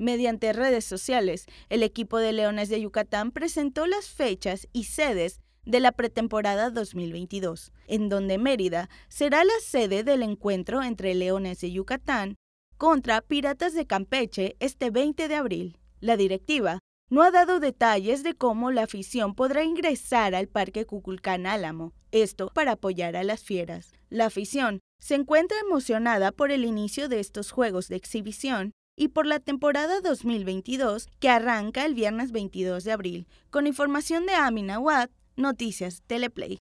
Mediante redes sociales, el equipo de Leones de Yucatán presentó las fechas y sedes de la pretemporada 2022, en donde Mérida será la sede del encuentro entre Leones de Yucatán contra Piratas de Campeche este 20 de abril. La directiva no ha dado detalles de cómo la afición podrá ingresar al Parque Cuculcán Álamo, esto para apoyar a las fieras. La afición se encuentra emocionada por el inicio de estos juegos de exhibición y por la temporada 2022 que arranca el viernes 22 de abril. Con información de Amina Watt, Noticias Teleplay.